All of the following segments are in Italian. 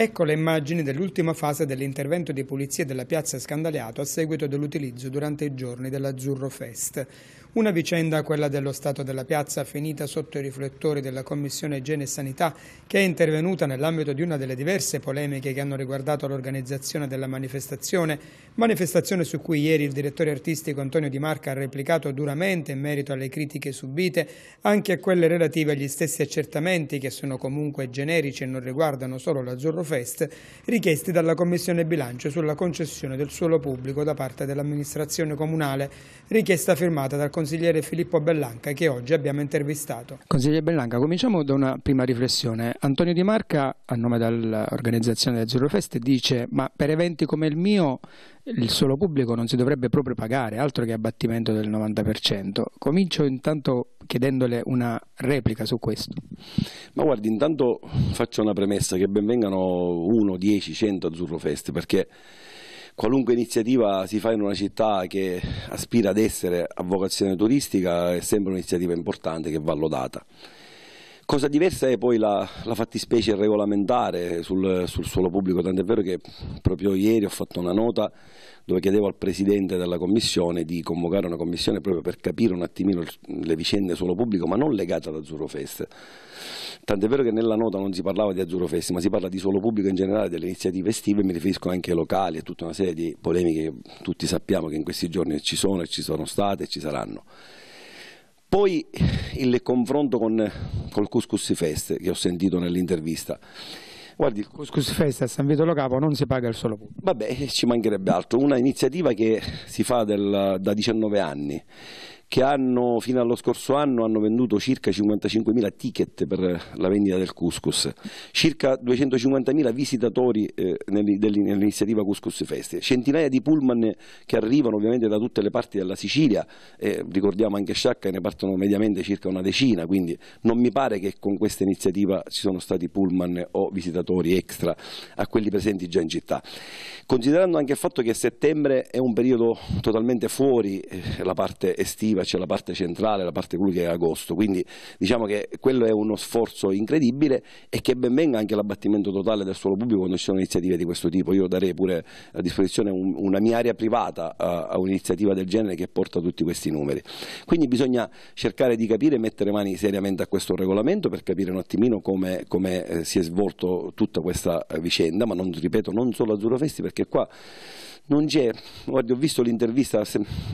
Ecco le immagini dell'ultima fase dell'intervento di pulizia della piazza Scandaliato a seguito dell'utilizzo durante i giorni dell'Azzurro Fest. Una vicenda, quella dello stato della piazza, finita sotto i riflettori della Commissione Igiene e Sanità, che è intervenuta nell'ambito di una delle diverse polemiche che hanno riguardato l'organizzazione della manifestazione, manifestazione su cui ieri il direttore artistico Antonio Di Marca ha replicato duramente in merito alle critiche subite, anche a quelle relative agli stessi accertamenti, che sono comunque generici e non riguardano solo l'Azzurro Fest, richiesti dalla Commissione Bilancio sulla concessione del suolo pubblico da parte dell'amministrazione comunale, richiesta firmata dal Consiglio consigliere Filippo Bellanca che oggi abbiamo intervistato. Consigliere Bellanca, cominciamo da una prima riflessione. Antonio Di Marca, a nome dell'organizzazione Azzurro Fest, dice ma per eventi come il mio il solo pubblico non si dovrebbe proprio pagare, altro che abbattimento del 90%. Comincio intanto chiedendole una replica su questo. Ma guardi, intanto faccio una premessa che benvengano 1, 10, 100 Azzurro Fest perché Qualunque iniziativa si fa in una città che aspira ad essere a vocazione turistica è sempre un'iniziativa importante che va lodata. Cosa diversa è poi la, la fattispecie regolamentare sul, sul suolo pubblico, tant'è vero che proprio ieri ho fatto una nota dove chiedevo al Presidente della Commissione di convocare una commissione proprio per capire un attimino le vicende suolo pubblico, ma non legate ad Azzurro Fest. Tant'è vero che nella nota non si parlava di Azzurro Fest, ma si parla di suolo pubblico in generale, delle iniziative estive, mi riferisco anche ai locali e tutta una serie di polemiche che tutti sappiamo che in questi giorni ci sono e ci sono state e ci saranno. Poi il confronto con, col Cuscus Fest che ho sentito nell'intervista. Guardi, il Couscous Fest a San Vito Lo Capo non si paga il solo punto. Vabbè, ci mancherebbe altro. Una iniziativa che si fa del, da 19 anni che hanno, fino allo scorso anno hanno venduto circa 55.000 ticket per la vendita del Cuscus, circa 250.000 visitatori eh, nell'iniziativa Cuscus Fest, centinaia di pullman che arrivano ovviamente da tutte le parti della Sicilia, eh, ricordiamo anche Sciacca ne partono mediamente circa una decina, quindi non mi pare che con questa iniziativa ci sono stati pullman o visitatori extra a quelli presenti già in città. Considerando anche il fatto che settembre è un periodo totalmente fuori eh, la parte estiva, cioè, c'è la parte centrale, la parte cui che è agosto, quindi diciamo che quello è uno sforzo incredibile e che ben venga anche l'abbattimento totale del suolo pubblico quando ci sono iniziative di questo tipo, io darei pure a disposizione un, una mia area privata a, a un'iniziativa del genere che porta tutti questi numeri, quindi bisogna cercare di capire e mettere mani seriamente a questo regolamento per capire un attimino come, come eh, si è svolto tutta questa eh, vicenda, ma non, ripeto non solo Azzurro Festi perché qua non c'è, ho visto l'intervista,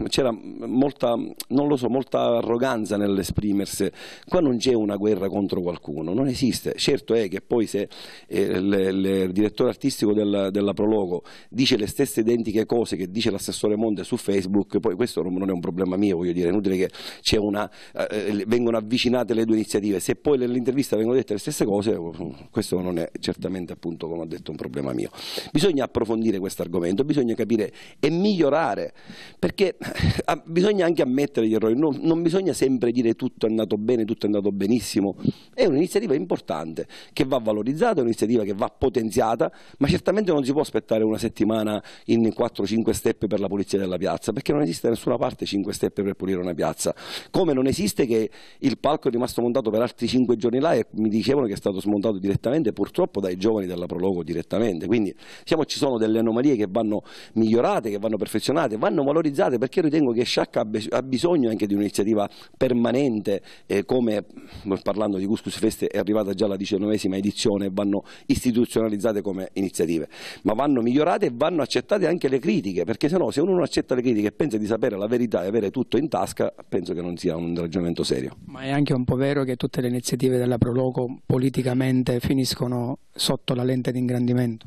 c'era molta non lo so, molta arroganza nell'esprimersi. Qua non c'è una guerra contro qualcuno, non esiste. Certo è che poi se eh, il direttore artistico del, della Prologo dice le stesse identiche cose che dice l'assessore Monte su Facebook, poi questo non, è un problema mio, voglio dire, è inutile che una, eh, eh, vengono avvicinate le due iniziative. Se poi nell'intervista vengono dette le stesse cose, mm, questo non è certamente appunto, come ho detto, un problema mio. Bisogna approfondire questo argomento, bisogna capire e migliorare, perché eh, bisogna anche ammettere gli errori, non, non bisogna sempre dire tutto è andato bene, tutto è andato benissimo, è un'iniziativa importante che va valorizzata, è un'iniziativa che va potenziata, ma certamente non si può aspettare una settimana in 4-5 step per la pulizia della piazza, perché non esiste da nessuna parte 5 step per pulire una piazza, come non esiste che il palco è rimasto montato per altri 5 giorni là e mi dicevano che è stato smontato direttamente purtroppo dai giovani della Prologo direttamente, quindi diciamo, ci sono delle anomalie che vanno migliorate, che vanno perfezionate, vanno valorizzate perché ritengo che Sciacca abbia bisogno bisogno anche di un'iniziativa permanente eh, come eh, parlando di Couscous Fest è arrivata già la diciannovesima edizione vanno istituzionalizzate come iniziative ma vanno migliorate e vanno accettate anche le critiche perché se no se uno non accetta le critiche e pensa di sapere la verità e avere tutto in tasca penso che non sia un ragionamento serio. Ma è anche un po' vero che tutte le iniziative della Proloco politicamente finiscono sotto la lente di ingrandimento.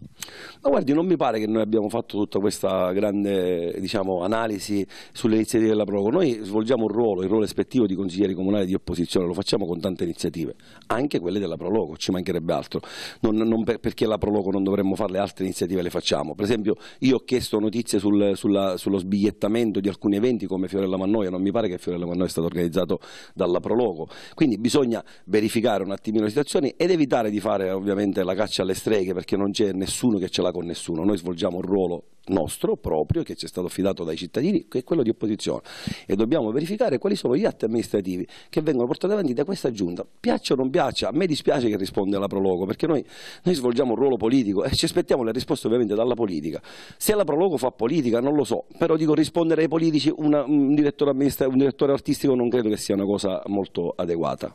Ma guardi, non mi pare che noi abbiamo fatto tutta questa grande diciamo, analisi sulle iniziative della Provo. Noi svolgiamo un ruolo, il ruolo espettivo di consiglieri comunali di opposizione, lo facciamo con tante iniziative, anche quelle della Prologo, ci mancherebbe altro. Non, non per, perché la Prologo non dovremmo fare le altre iniziative, le facciamo. Per esempio, io ho chiesto notizie sul, sulla, sullo sbigliettamento di alcuni eventi come Fiorella Mannoia, non mi pare che Fiorella Mannoia sia stato organizzato dalla Prologo. Quindi bisogna verificare un attimino le situazioni ed evitare di fare ovviamente la caccia alle streghe perché non c'è nessuno che ce l'ha con nessuno, noi svolgiamo un ruolo nostro proprio che ci è stato affidato dai cittadini che è quello di opposizione e dobbiamo verificare quali sono gli atti amministrativi che vengono portati avanti da questa giunta piaccia o non piaccia, a me dispiace che risponda alla prologo perché noi, noi, svolgiamo un ruolo politico e ci aspettiamo le risposte ovviamente dalla politica se la prologo fa politica non lo so però dico rispondere ai politici una, un, direttore un direttore artistico non credo che sia una cosa molto adeguata